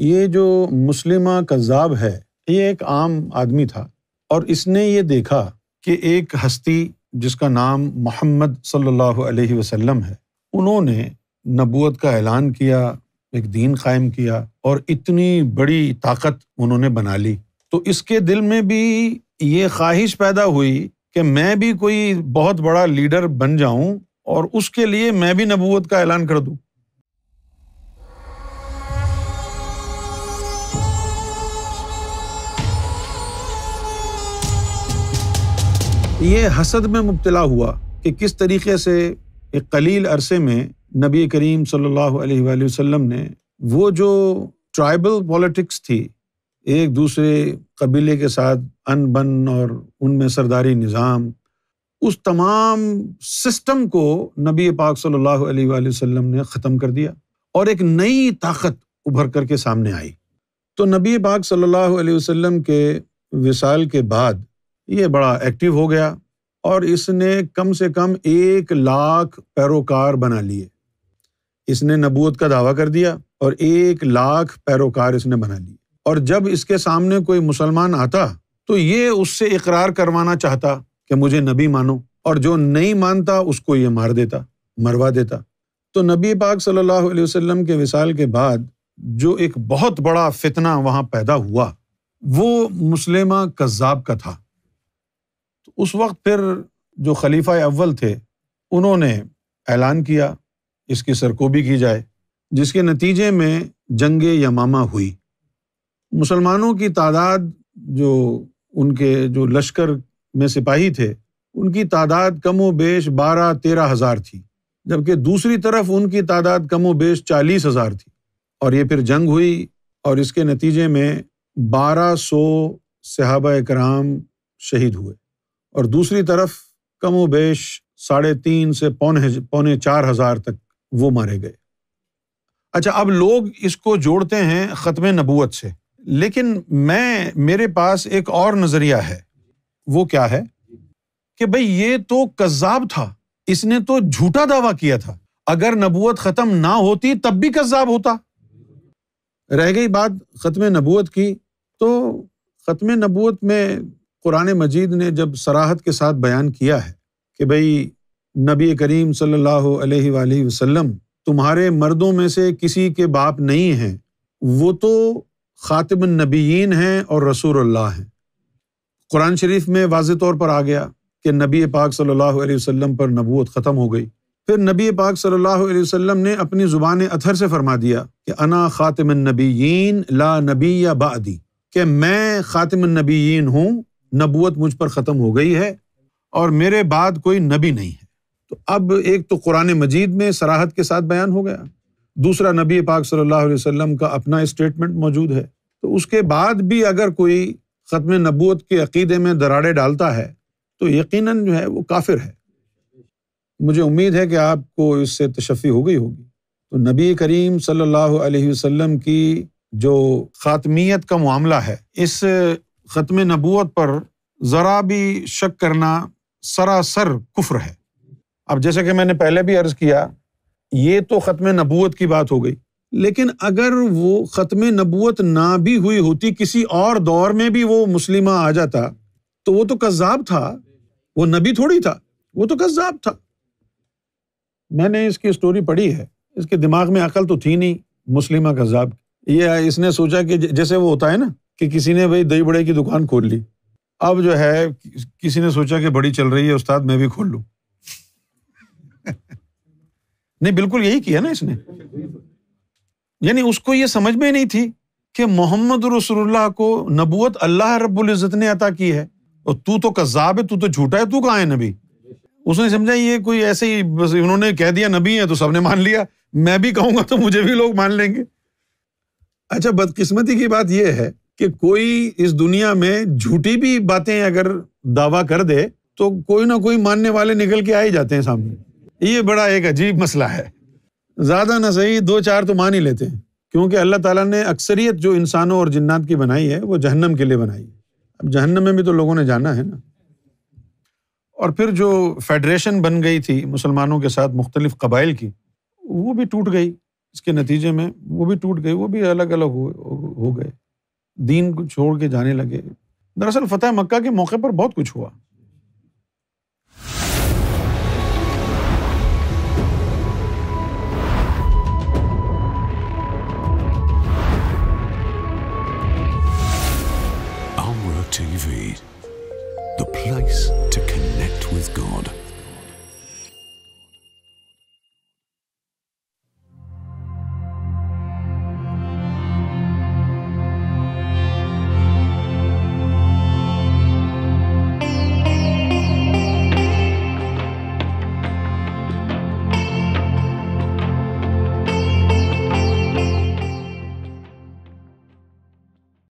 ये जो मुस्लिम कज़ाब है ये एक आम आदमी था और इसने ये देखा कि एक हस्ती जिसका नाम मोहम्मद सल्लल्लाहु अलैहि वसल्लम है उन्होंने नबूत का ऐलान किया एक दीन कायम किया और इतनी बड़ी ताकत उन्होंने बना ली तो इसके दिल में भी ये ख्वाहिश पैदा हुई कि मैं भी कोई बहुत बड़ा लीडर बन जाऊं और उसके लिए मैं भी नबूत का ऐलान कर दूं ये हसद में मुबतला हुआ कि किस तरीके से एक कलील अरसे में नबी करीम सल्लल्लाहु अलैहि वसल्लम ने वो जो ट्राइबल पॉलिटिक्स थी एक दूसरे कबीले के साथ अन बन और उनमें सरदारी निज़ाम उस तमाम सिस्टम को नबी पाक सल्लल्लाहु अलैहि वसल्लम ने ख़त्म कर दिया और एक नई ताकत उभर कर के सामने आई तो नबी पाक सल्लल्लाहु अलैहि वसल्लम के विसाल के बाद ये बड़ा एक्टिव हो गया और इसने कम से कम एक लाख पैरोकार बना लिए इसने नबूत का दावा कर दिया और एक लाख पैरोकार इसने बना लिए और जब इसके सामने कोई मुसलमान आता तो ये उससे इकरार करवाना चाहता कि मुझे नबी मानो और जो नहीं मानता उसको ये मार देता मरवा देता तो नबी पाक सल्लल्लाहु अलैहि वसल्लम के विसाल के बाद जो एक बहुत बड़ा फितना वहाँ पैदा हुआ वो मुसलिमा कज्जाब का था उस वक्त फिर जो खलीफा अव्वल थे उन्होंने ऐलान किया इसकी सरकोबी की जाए जिसके नतीजे में जंग यमामा हुई मुसलमानों की तादाद जो उनके जो लश्कर में सिपाही थे उनकी तादाद कम व बेश बारह तेरह हज़ार थी जबकि दूसरी तरफ उनकी तादाद कम व बेश चालीस हज़ार थी और ये फिर जंग हुई और इसके नतीजे में बारह सौ सहाबा कराम शहीद हुए और दूसरी तरफ कम व बेश साढ़े तीन से पौने पौने चार हज़ार तक वो मारे गए अच्छा अब लोग इसको जोड़ते हैं ख़त्म नबूत से लेकिन मैं मेरे पास एक और नज़रिया है वो क्या है कि भाई ये तो कज्जाब था इसने तो झूठा दावा किया था अगर नबूत ख़त्म ना होती तब भी कज्जाब होता रह गई बात ख़त्म नबूत की तो ख़त्म नबूत में कुरान मजीद ने जब सराहत के साथ बयान किया है कि भाई नबी करीम सल्लल्लाहु अलैहि वसल्लम तुम्हारे मर्दों में से किसी के बाप नहीं हैं वो तो ख़ातम नबीन हैं और रसूलुल्लाह हैं कुरान शरीफ में वाज तौर पर आ गया कि नबी पाक सल्लल्लाहु अलैहि वसल्लम पर नबूत ख़त्म हो गई फिर नबी पाक सल्लल्लाहु अलैहि वसल्लम ने अपनी ज़ुबान अथर से फरमा दिया कि अना ख़ातम नबीन ला नबी या बादी कि मैं ख़ातम नबीन हूँ नबूत मुझ पर ख़त्म हो गई है और मेरे बाद कोई नबी नहीं है तो अब एक तो कुरान मजीद में सराहत के साथ बयान हो गया दूसरा नबी पाक सल्लल्लाहु अलैहि वसल्लम का अपना स्टेटमेंट मौजूद है तो उसके बाद भी अगर कोई ख़त्म नबूत के अकीदे में दराड़े डालता है तो यकीनन जो है वो काफिर है मुझे उम्मीद है कि आपको इससे तशफ़ी हो गई होगी तो नबी करीम सल्लल्लाहु अलैहि वसल्लम की जो ख़ात्मियत का मामला है इस ख़त्म नबूत पर ज़रा भी शक करना सरासर कुफ्र है अब जैसे कि मैंने पहले भी अर्ज़ किया ये तो ख़त्म नबूत की बात हो गई लेकिन अगर वो ख़त्म नबूत ना भी हुई होती किसी और दौर में भी वो मुस्लिमा आ जाता तो वो तो कज़ाब था वो नबी थोड़ी था वो तो कज़ाब था मैंने इसकी स्टोरी पढ़ी है इसके दिमाग में अकल तो थी नहीं मुस्लिमा कज़ाब ये इसने सोचा कि जैसे वो होता है ना कि किसी ने भाई दही बड़े की दुकान खोल ली अब जो है किसी ने सोचा कि बड़ी चल रही है उस्ताद मैं भी खोल लू नहीं बिल्कुल यही किया ना इसने यानी उसको ये समझ में नहीं थी कि मोहम्मद रसुल्ला को नबूत अल्लाह रब्ज़त ने अता की है और तू तो कजाब है तू तो झूठा है तू कहा है नबी उसने समझा ये कोई ऐसे ही बस उन्होंने कह दिया नबी है तो सबने मान लिया मैं भी कहूंगा तो मुझे भी लोग मान लेंगे अच्छा बदकिस्मती की बात यह है कि कोई इस दुनिया में झूठी भी बातें अगर दावा कर दे तो कोई ना कोई मानने वाले निकल के आ ही जाते हैं सामने ये बड़ा एक अजीब मसला है ज़्यादा ना सही दो चार तो मान ही लेते हैं क्योंकि अल्लाह ताला ने अक्सरियत जो इंसानों और जन्नात की बनाई है वो जहन्नम के लिए बनाई है अब जहन्नम में भी तो लोगों ने जाना है ना और फिर जो फेडरेशन बन गई थी मुसलमानों के साथ मुख्तलिफ कबाइल की वो भी टूट गई इसके नतीजे में वो भी टूट गई वो भी अलग अलग हो गए दीन को छोड़ के जाने लगे दरअसल फतेह मक्का के मौके पर बहुत कुछ हुआ